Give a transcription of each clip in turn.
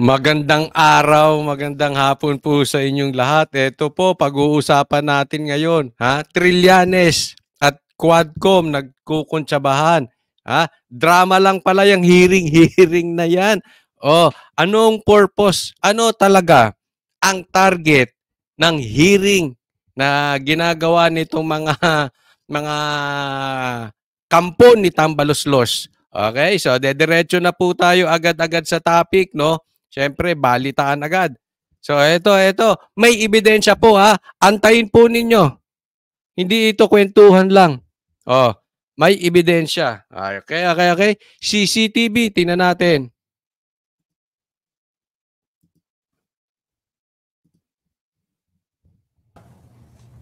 Magandang araw, magandang hapon po sa inyong lahat. Ito po, pag-uusapan natin ngayon, ha? Trillianes at Quadcom nagkukuntsabahan, ha? Drama lang pala yung hearing-hearing na 'yan. Oh, anong purpose? Ano talaga ang target ng hearing na ginagawa nitong mga mga kampo ni Tambalos Los? Okay, so dediretso na po tayo agad-agad sa topic, no? Siyempre, balitaan agad. So, eto, eto. May ebidensya po ha. Antayin po ninyo. Hindi ito kwentuhan lang. Oh, may ebidensya. Okay, okay, okay. CCTV, tingnan natin.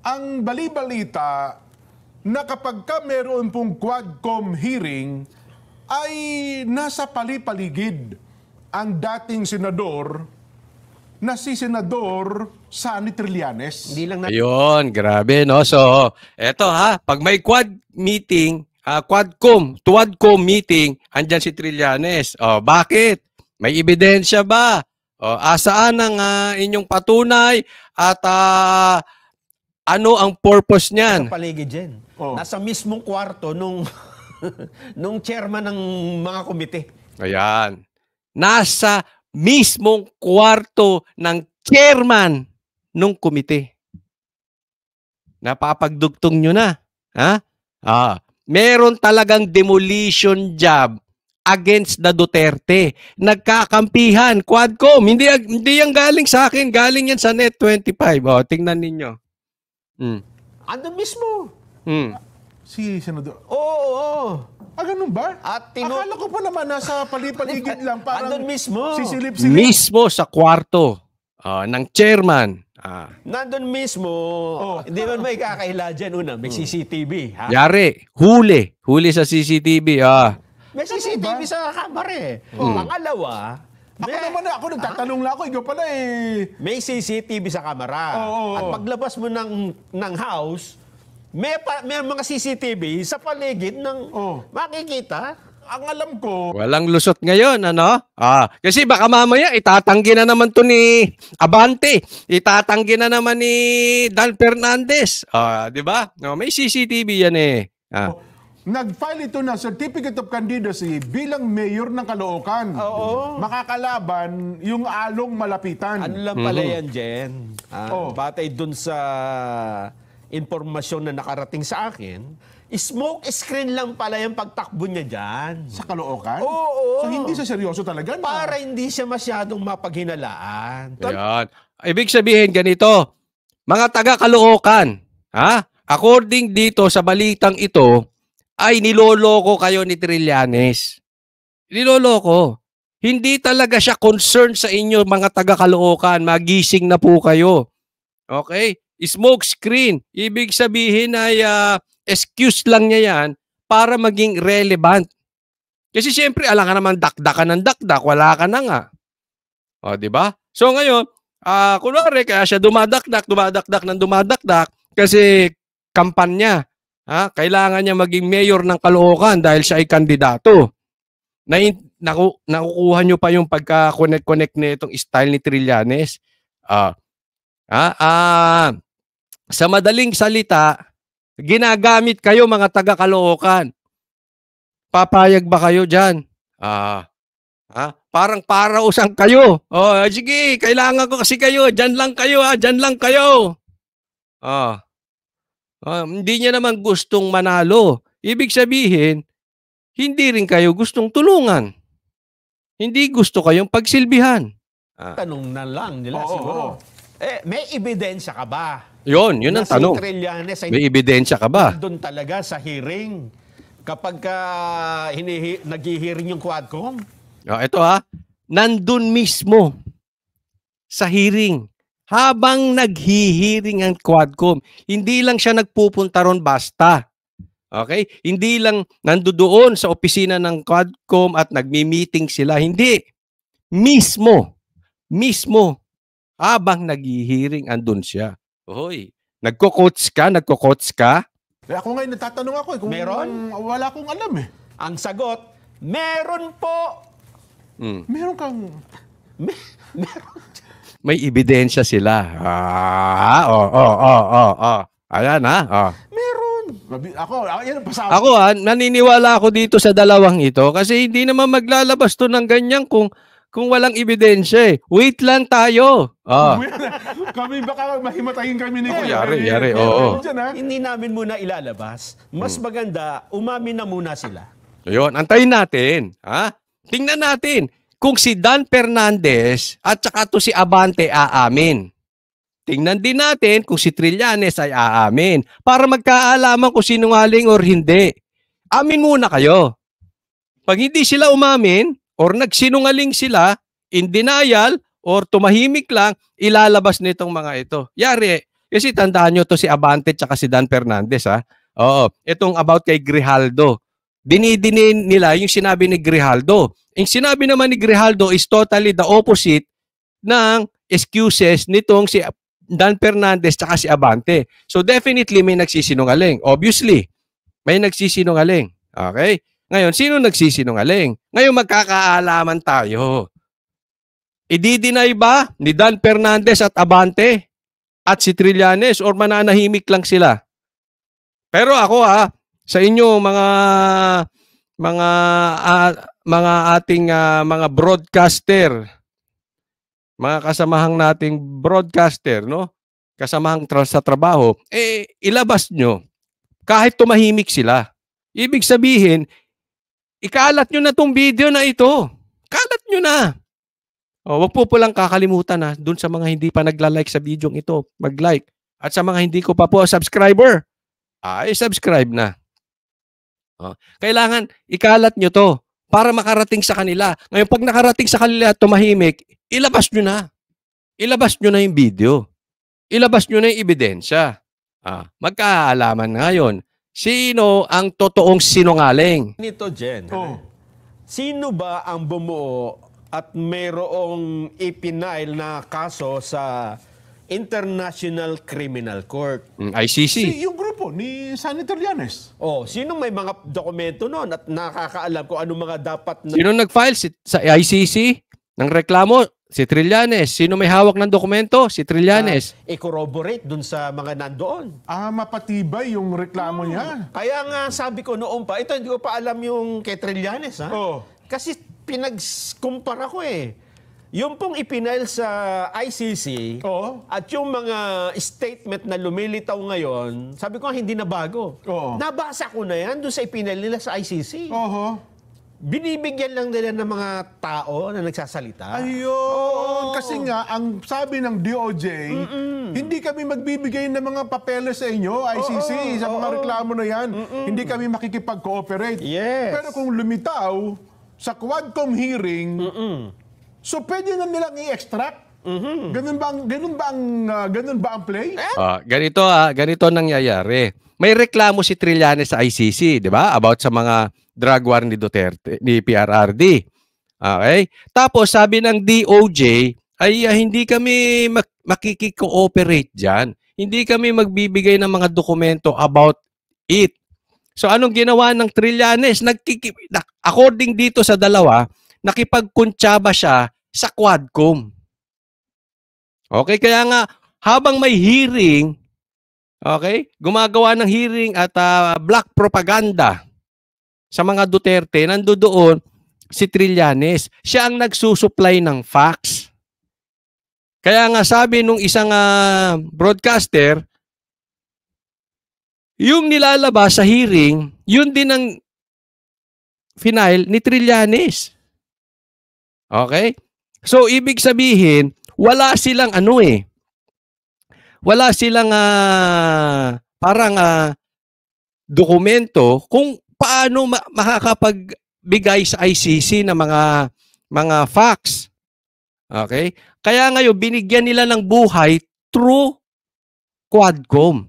Ang balibalita na kapag ka meron pong Quadcom hearing, ay nasa palipaligid ang dating senador na si Senador Sunny Trillanes. Hindi lang na... Ayun, grabe, no? So, eto ha, pag may quad meeting, uh, ah, quadcom, tuadcom meeting, andyan si Trillanes. oh, bakit? May ebidensya ba? O, oh, asaan ang uh, inyong patunay? At uh, ano ang purpose niyan? Ano paligid dyan? Oh. Nasa mismong kwarto nung, nung chairman ng mga komite. Ayan nasa mismong kwarto ng chairman ng komite. Napapagdugtong nyo na. Ha? Ah, meron talagang demolition job against the Duterte. Nagkakampihan, Quadcom. Hindi, hindi yan galing sa akin. Galing yan sa Net25. O, tingnan ninyo. Mm. Ando mismo. Mm. Si Senador. Oo, oh, Oh. Ah, ganun ba? At tinu- Akala ko pa naman nasa palipaligid lang. Parang Andun mismo. Sisilip-silip. Mismo sa kwarto uh, ng chairman. Ah. Nandun mismo, oh. hindi man may kakaila dyan. Una, may hmm. CCTV. Ha? Yari, huli. Huli sa CCTV. Ah. May CCTV sa kamar eh. Hmm. Oh. Pangalawa, ako may, naman, ako nagtatanong ah? lang ako. Ikaw pala eh. May CCTV sa kamera. Oh, oh, oh. At paglabas mo ng, ng house, may, pa, may mga CCTV sa paligid ng oh. makikita. Ang alam ko... Walang lusot ngayon, ano? Ah, kasi baka mamaya itatanggi na naman to ni Abante. Itatanggi na naman ni Dan Fernandez. Ah, di ba? No, oh, may CCTV yan eh. Ah. Oh. Nag-file ito na Certificate of Candidacy bilang mayor ng Caloocan. Ah, oo. Makakalaban yung along malapitan. Ano lang pala mm-hmm. yan, Jen? Ah, oh. Batay dun sa impormasyon na nakarating sa akin, smoke screen lang pala yung pagtakbo niya dyan. Sa Caloocan? Oo. oo. So hindi siya seryoso talaga? No? Para hindi siya masyadong mapaghinalaan. Tal- Yan. Ibig sabihin ganito, mga taga Caloocan, ha? According dito sa balitang ito, ay niloloko kayo ni Trillanes. Niloloko. Hindi talaga siya concerned sa inyo mga taga Caloocan. Magising na po kayo. Okay? smoke screen. Ibig sabihin ay uh, excuse lang niya yan para maging relevant. Kasi siyempre, alam ka naman, dakda ka ng dakdak, wala ka na nga. O, di ba? So ngayon, uh, kunwari, kaya siya dumadakdak, dumadakdak ng dumadakdak kasi kampanya. Ha? Kailangan niya maging mayor ng Caloocan dahil siya ay kandidato. Na, naku, nakukuha niyo pa yung pagka-connect-connect na itong style ni Trillanes. uh, ah, ah, sa madaling salita, ginagamit kayo mga taga-Kaloocan. Papayag ba kayo diyan? Ah, ha? Parang parausang kayo. Oh, eh, sige, kailangan ko kasi kayo. Diyan lang kayo ha, ah, diyan lang kayo. Ah. ah hindi niya naman gustong manalo. Ibig sabihin, hindi rin kayo gustong tulungan. Hindi gusto kayong pagsilbihan. Ah. Tanong na lang nila Oo. siguro. Eh, may ebidensya ka ba yun, yun ang tanong. Trillanes ay May ebidensya ka ba? Doon talaga sa hearing kapag ka hinihi, nag-hearing yung Quadcom. Oh, ah, ito ha, ah. nandun mismo sa hearing. Habang naghihiring ang Quadcom, hindi lang siya nagpupunta ron basta. Okay? Hindi lang nando doon sa opisina ng Quadcom at nagmi-meeting sila. Hindi. Mismo, mismo, habang naghihiring andun siya. Hoy, nagko-coach ka? Nagko-coach ka? Eh, ako ngayon nagtatanong ako eh, kung Meron? wala akong alam eh. Ang sagot, meron po. Mm. Meron kang... Me- meron. May ebidensya sila. Ah, oo, oh, oo, oh, oo, oh, oh, oh. Ayan ha, ah, oh. Meron. Ako, ah, yan ang pasabi. Ako ha, ah, naniniwala ako dito sa dalawang ito kasi hindi naman maglalabas to ng ganyan kung kung walang ebidensya eh. Wait lang tayo. Ah. kami baka mahimatayin kami ni oh, Kuya. Yari, yari. Oo. Hindi namin muna ilalabas. Mas hmm. maganda, umamin na muna sila. Ayun, antayin natin. Ha? Tingnan natin kung si Dan Fernandez at saka to si Abante aamin. Tingnan din natin kung si Trillanes ay aamin para magkaalaman kung sinungaling or hindi. Amin muna kayo. Pag hindi sila umamin, or nagsinungaling sila in denial or tumahimik lang, ilalabas nitong mga ito. Yari, kasi tandaan nyo to si Abante tsaka si Dan Fernandez. Ha? Oo, itong about kay Grijaldo. Dinidinin nila yung sinabi ni Grijaldo. Yung sinabi naman ni Grijaldo is totally the opposite ng excuses nitong si Dan Fernandez tsaka si Abante. So definitely may nagsisinungaling. Obviously, may nagsisinungaling. Okay? Ngayon, sino nagsisinungaling? Ngayon, magkakaalaman tayo. Ididinay ba ni Dan Fernandez at Abante at si Trillanes or mananahimik lang sila? Pero ako ha, sa inyo mga mga uh, mga ating uh, mga broadcaster, mga kasamahang nating broadcaster, no? Kasamahang tra- sa trabaho, eh ilabas nyo kahit tumahimik sila. Ibig sabihin, Ikalat nyo na tong video na ito. Kalat nyo na. O, oh, wag po po lang kakalimutan ha, ah, dun sa mga hindi pa nagla-like sa video ito, mag-like. At sa mga hindi ko pa po subscriber, ay subscribe na. O, oh, kailangan ikalat nyo to para makarating sa kanila. Ngayon, pag nakarating sa kanila at tumahimik, ilabas nyo na. Ilabas nyo na yung video. Ilabas nyo na yung ebidensya. Ah, magkaalaman ngayon. Sino ang totoong sinungaling? Nito, Jen. Oh. Sino ba ang bumuo at mayroong ipinail na kaso sa International Criminal Court. Mm, ICC. Si, yung grupo ni Senator Llanes. Oh, sino may mga dokumento noon at nakakaalam kung ano mga dapat na... Sino nag-file si, sa ICC ng reklamo? Si Trillanes, sino may hawak ng dokumento? Si Trillanes. Uh, i-corroborate dun sa mga nandoon. Ah, mapatibay yung reklamo oh. niya. Hmm. Kaya nga sabi ko noon pa, ito hindi ko pa alam yung kay Trillanes ha. Oh. Kasi pinagkumpara ko eh. Yung pong ipinail sa ICC oh. at yung mga statement na lumilitaw ngayon, sabi ko hindi na bago. Oh. Nabasa ko na yan doon sa ipinail nila sa ICC. Oo. Oh binibigyan lang nila ng mga tao na nagsasalita. Ayun! Kasi nga, ang sabi ng DOJ, Mm-mm. hindi kami magbibigay ng mga papeles sa inyo, ICC, sa mga reklamo na yan. Hindi kami makikipag-cooperate. Yes. Pero kung lumitaw sa Quadcom hearing, so pwede na nilang i-extract? Mm-hmm. Ganun ba ang ganun ba ang ah, ganun ba ang play? Eh? Ah, ganito ah, ganito nangyayari. May reklamo si Trillanes sa ICC, di ba? About sa mga drug war ni Duterte, ni PRRD. Okay? Tapos sabi ng DOJ, ay uh, hindi kami mak- makikikooperate diyan. Hindi kami magbibigay ng mga dokumento about it. So anong ginawa ng Trillanes? Nagkiki according dito sa dalawa, nakipagkuntsaba siya sa Quadcom. Okay, kaya nga habang may hearing, Okay? Gumagawa ng hearing at uh, black propaganda sa mga Duterte. Nando doon si Trillanes. Siya ang nagsusupply ng facts. Kaya nga sabi nung isang uh, broadcaster, yung nilalabas sa hearing, yun din ang final ni Trillanes. Okay? So, ibig sabihin, wala silang ano eh, wala silang uh, parang uh, dokumento kung paano ma- makakapagbigay sa ICC ng mga mga facts. Okay? Kaya ngayon binigyan nila ng buhay through Quadcom.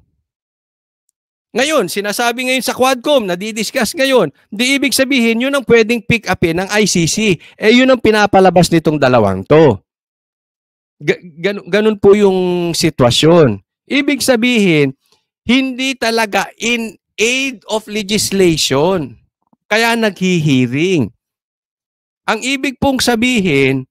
Ngayon, sinasabi ngayon sa Quadcom, nadidiscuss ngayon, di ibig sabihin yun ang pwedeng pick upin ng ICC. Eh yun ang pinapalabas nitong dalawang to. Gan- ganun po yung sitwasyon. Ibig sabihin, hindi talaga in aid of legislation. Kaya naghihearing. Ang ibig pong sabihin,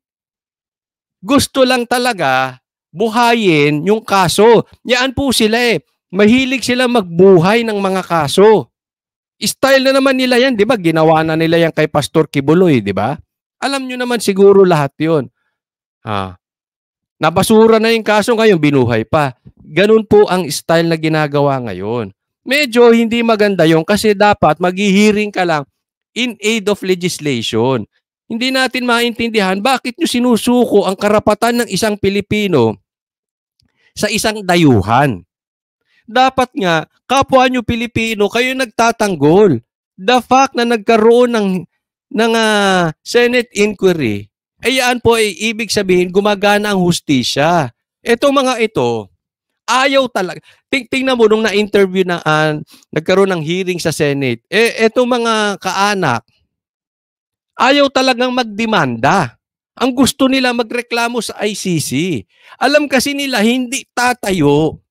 gusto lang talaga buhayin yung kaso. Yaan po sila eh. Mahilig sila magbuhay ng mga kaso. Style na naman nila yan, di ba? Ginawa na nila yan kay Pastor Kibuloy, di ba? Alam nyo naman siguro lahat yon. Ha. Ah, Nabasura na yung kaso ngayon, binuhay pa. Ganun po ang style na ginagawa ngayon. Medyo hindi maganda yon kasi dapat maghihiring ka lang in aid of legislation. Hindi natin maintindihan bakit nyo sinusuko ang karapatan ng isang Pilipino sa isang dayuhan. Dapat nga, kapwa nyo Pilipino, kayo nagtatanggol. The fact na nagkaroon ng, ng uh, Senate inquiry eh, ay po ay eh, ibig sabihin gumagana ang hustisya. Etong mga ito, ayaw talaga. Ting tingnan mo nung na-interview na uh, nagkaroon ng hearing sa Senate. Eh etong mga kaanak ayaw talagang magdemanda. Ang gusto nila magreklamo sa ICC. Alam kasi nila hindi tatayo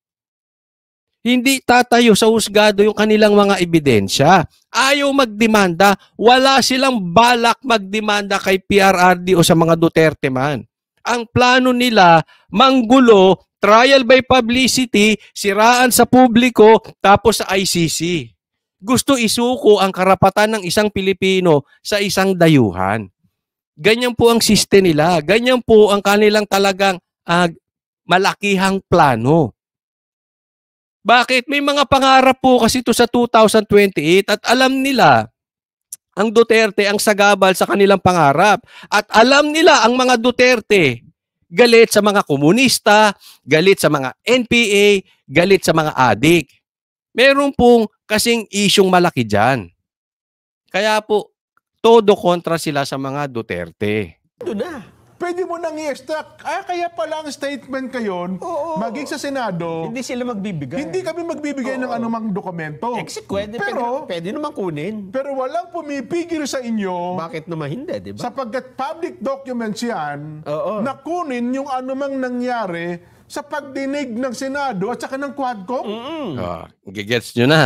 hindi tatayo sa husgado yung kanilang mga ebidensya. Ayaw magdemanda, wala silang balak magdemanda kay PRRD o sa mga Duterte man. Ang plano nila, manggulo, trial by publicity, siraan sa publiko, tapos sa ICC. Gusto isuko ang karapatan ng isang Pilipino sa isang dayuhan. Ganyan po ang siste nila. Ganyan po ang kanilang talagang uh, malakihang plano. Bakit? May mga pangarap po kasi ito sa 2028 at alam nila ang Duterte ang sagabal sa kanilang pangarap. At alam nila ang mga Duterte galit sa mga komunista, galit sa mga NPA, galit sa mga adik. Meron pong kasing isyong malaki dyan. Kaya po, todo kontra sila sa mga Duterte. Ito na pwede mo nang i-extract. Ah, kaya pala ang statement kayo, Oo. maging sa Senado, Hindi sila magbibigay. hindi kami magbibigay ng anumang dokumento. Exit, eh, pwede, pero, pwede, pwede naman kunin. pero walang pumipigil sa inyo Bakit naman hindi, di ba? sapagkat public documents yan Oo. na kunin yung anumang nangyari sa pagdinig ng Senado at saka ng Quadcom. Oh, gigets nyo na.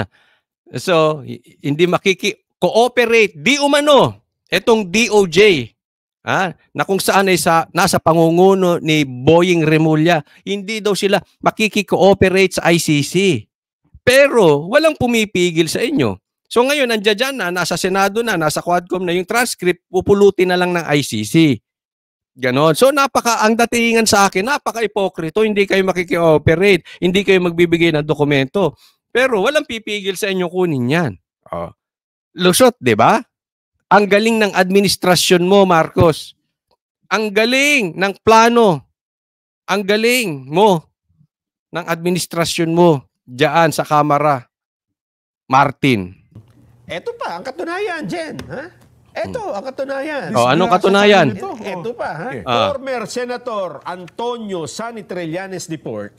So, hindi makiki-cooperate di umano itong DOJ Ah, na kung saan ay sa, nasa pangunguno ni Boying Remulla, hindi daw sila makikikooperate sa ICC. Pero walang pumipigil sa inyo. So ngayon, nandiyan dyan na, nasa Senado na, nasa Quadcom na yung transcript, pupulutin na lang ng ICC. Ganon. So napaka, ang datingan sa akin, napaka-ipokrito, hindi kayo makikioperate, hindi kayo magbibigay ng dokumento. Pero walang pipigil sa inyo kunin yan. Oh. Lusot, di ba? Ang galing ng administrasyon mo, Marcos. Ang galing ng plano. Ang galing mo ng administrasyon mo diyan sa Kamara. Martin. Ito pa, ang katunayan, Jen. Ha? Ito, hmm. ang katunayan. Oh, anong katunayan? Ito, ito pa, ha? Ah. Former Senator Antonio Sanitrellanes Deport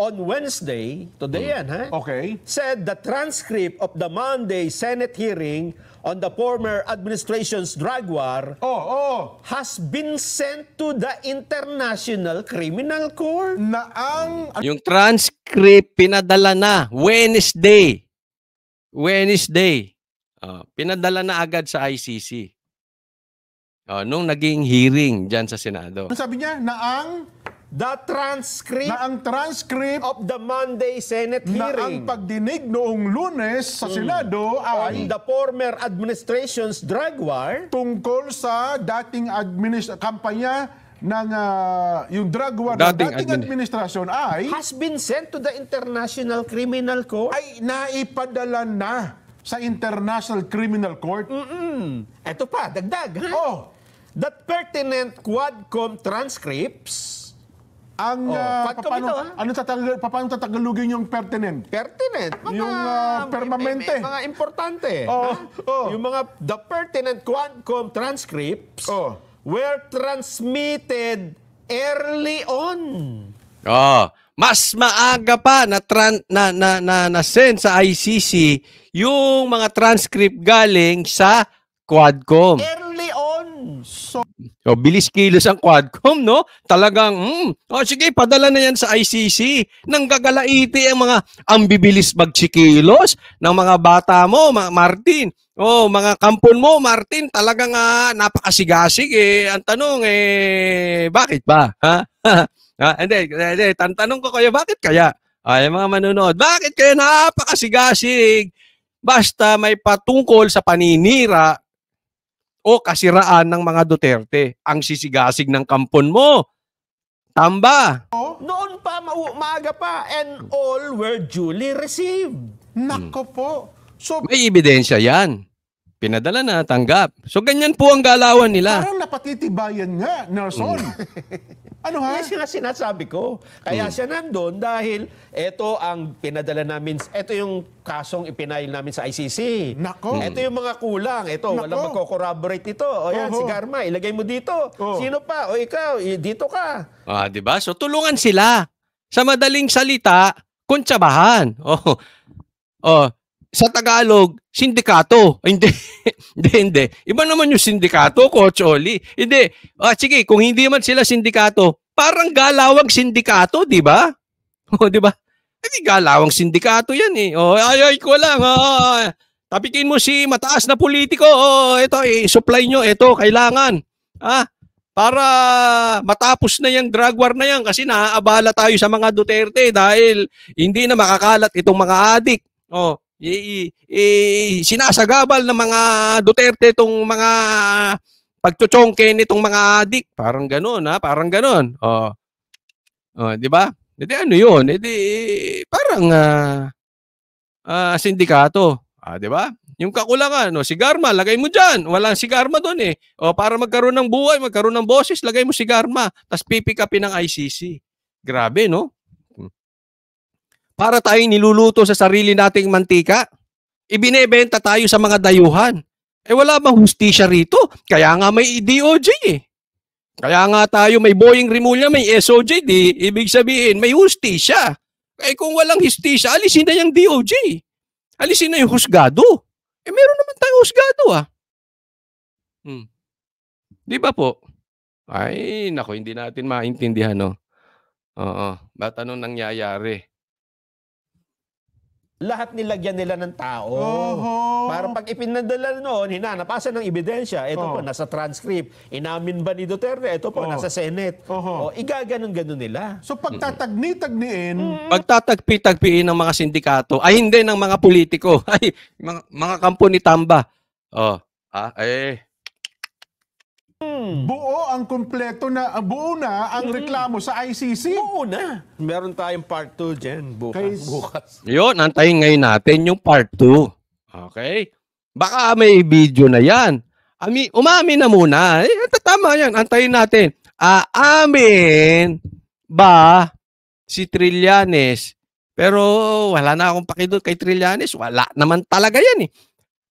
on Wednesday, today hmm. yan, ha? Okay. Said the transcript of the Monday Senate hearing on the former administration's drug war Oh, oh. has been sent to the International Criminal Court. Na ang Yung transcript pinadala na Wednesday. Wednesday. Oh, pinadala na agad sa ICC. Oh, ah, nung naging hearing diyan sa Senado. Ano sabi niya? Na ang the transcript na ang transcript of the Monday Senate hearing na ang pagdinig noong lunes sa hmm. Senado on ay the former administration's drug war tungkol sa dating administ kampanya ng ah, yung drug war ng Dating dating, admin- administrasyon ay has been sent to the International Criminal Court. ay naipadala na sa International Criminal Court. Mm-mm. Ito pa, dagdag. Ha? Oh. That pertinent Quadcom transcripts ang oh. uh, ah, paano, ito, ha? Ah. ano tatagal, paano tatagalugin yung pertinent? Pertinent. Mga, yung uh, permanente. May, mga importante. Oh, oh. Yung mga the pertinent quantcom transcripts oh. were transmitted early on. Oh, mas maaga pa na tran, na na na, na send sa ICC yung mga transcript galing sa Quadcom. Early on. So o, oh, bilis kilos ang Quadcom, no? Talagang, mm, o, oh, sige, padala na yan sa ICC. Nang gagalaiti ang mga ambibilis magsikilos ng mga bata mo, mga Martin. Oh, mga kampon mo, Martin, talagang ah, napakasigasig. Eh. Ang tanong, eh, bakit ba? Ha? ha? Hindi, tan tanong ko kayo, bakit kaya? Ay, ah, mga manonood, bakit kaya napakasigasig? Basta may patungkol sa paninira o kasiraan ng mga Duterte ang sisigasig ng kampon mo. Tamba! Noon pa, maaga pa, and all were duly received. Nako po. So, May ebidensya yan. Pinadala na, tanggap. So ganyan po ang galawan nila. Parang napatitibayan nga, Nelson. Hmm. Ano ha? Yes, yun ang sinasabi ko. Kaya hmm. siya nandun dahil ito ang pinadala namin, ito yung kasong ipinail namin sa ICC. Nako. Ito yung mga kulang. Ito, Nako. walang magko-corroborate nito. O yan, Oho. si Garma, ilagay mo dito. Oo. Oh. Sino pa? O ikaw, dito ka. Ah, 'di ba? So tulungan sila. Sa madaling salita, kuntsabahan. Oh. Oh, sa Tagalog, sindikato. Hindi, hindi, hindi. Iba naman yung sindikato, Coach Oli. Hindi. Ah, sige, kung hindi man sila sindikato, parang galawang sindikato, di ba? O, di ba? Hindi galawang sindikato yan eh. O, ay, ay, ko lang. Oh, tapikin mo si mataas na politiko. O, ito, i-supply nyo. Ito, kailangan. Ah, para matapos na yung drug war na yan kasi naaabala tayo sa mga Duterte dahil hindi na makakalat itong mga adik. Oh, i, i, sinasagabal ng mga Duterte itong mga pagtutsongke nitong mga adik. Parang ganoon ha, parang ganoon. Oh. Oh, di ba? Hindi eh, ano 'yun? Hindi eh, parang uh, uh, sindikato, ah, di ba? Yung kakulangan, no, oh, sigarma, lagay mo diyan. Walang sigarma doon eh. O oh, para magkaroon ng buhay, magkaroon ng boses, lagay mo sigarma. Tapos pipikapin ng ICC. Grabe, no? Para tayo niluluto sa sarili nating mantika? Ibinebenta tayo sa mga dayuhan. Eh wala bang hustisya rito? Kaya nga may DOJ eh. Kaya nga tayo may Boeing Rimulya, may SOJ, di ibig sabihin may hustisya. Eh kung walang hustisya, alisin na yung DOJ. Alisin na yung husgado. Eh meron naman tayong husgado ah. Hmm. Di ba po? Ay, nako, hindi natin maintindihan, no? Oo. Ba't anong nangyayari? lahat nilagyan nila ng tao. Oho. Para pag ipinadala noon, hinanapasan ng ebidensya. Ito oh. po, nasa transcript. Inamin ba ni Duterte? Ito po, oh. nasa Senate. Oho. O, oh, igaganon-ganon nila. So pagtatagni-tagniin... Mm. Pagtatagpi-tagpiin ng mga sindikato, ay hindi ng mga politiko, ay mga, mga kampo ni Tamba. Oh, ah, eh, buo ang kompleto na, uh, buo na ang mm. reklamo sa ICC. Buo na. Meron tayong part 2 dyan bukas. Kay... bukas. Yun, antayin ngayon natin yung part 2. Okay? Baka may video na yan. Ami, umamin na muna. Eh, tama yan. Antayin natin. Aamin ba si Trillanes? Pero wala na akong paki kay Trillanes. Wala naman talaga yan eh.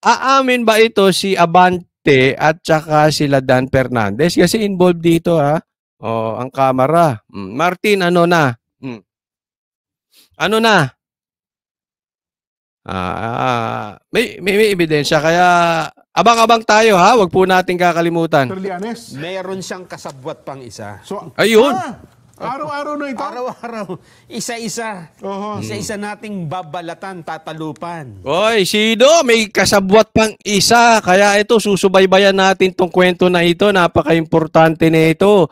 Aamin ba ito si Abante? Duterte at saka sila Dan Fernandez kasi involved dito ha. Oh, ang kamera. Hmm, Martin, ano na? Hmm. Ano na? Ah, may, may, may ebidensya kaya abang-abang tayo ha, Huwag po nating kakalimutan. Sir Lianes. Meron siyang kasabwat pang isa. So, Ayun. Ah! Araw-araw na ito? Araw-araw. Isa-isa. Uh-huh. Isa-isa nating babalatan, tatalupan. Oy, Sido, may kasabwat pang isa. Kaya ito, susubaybayan natin tong kwento na ito. Napaka-importante na ito.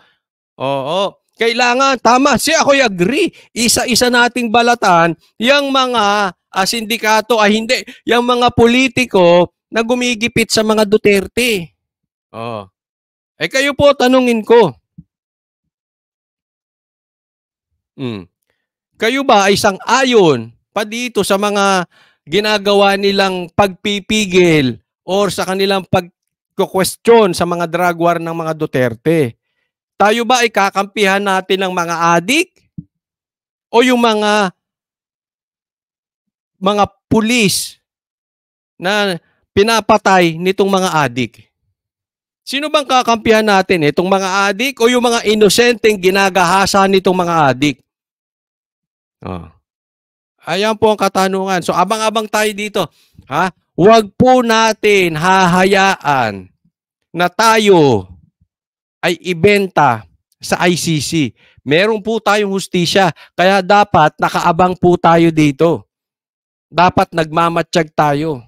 Oo. Kailangan, tama, si ako agree. Isa-isa nating balatan yung mga ah, sindikato, ah hindi, yung mga politiko na gumigipit sa mga Duterte. Oo. Eh kayo po, tanungin ko. Mm. Kayo ba ay isang ayon pa dito sa mga ginagawa nilang pagpipigil or sa kanilang pagkukwestiyon sa mga drug war ng mga Duterte? Tayo ba ay kakampihan natin ng mga adik o yung mga mga pulis na pinapatay nitong mga adik? Sino bang kakampihan natin? Itong mga adik o yung mga inosenteng ginagahasa nitong mga adik? Oh. Ayan po ang katanungan. So abang-abang tayo dito. Ha? Huwag po natin hahayaan na tayo ay ibenta sa ICC. Meron po tayong hustisya. Kaya dapat nakaabang po tayo dito. Dapat nagmamatsyag tayo.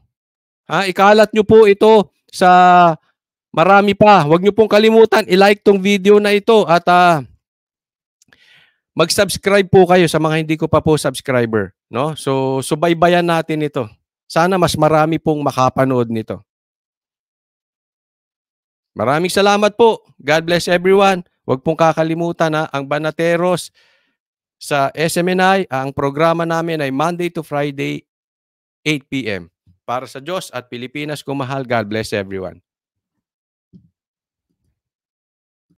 Ha? Ikalat nyo po ito sa marami pa. Huwag nyo pong kalimutan, ilike tong video na ito at uh, Mag-subscribe po kayo sa mga hindi ko pa po subscriber, no? So subaybayan natin ito. Sana mas marami pong makapanood nito. Maraming salamat po. God bless everyone. Huwag pong kakalimutan na ang Banateros sa SMNI, ang programa namin ay Monday to Friday, 8 p.m. Para sa Diyos at Pilipinas kumahal, God bless everyone.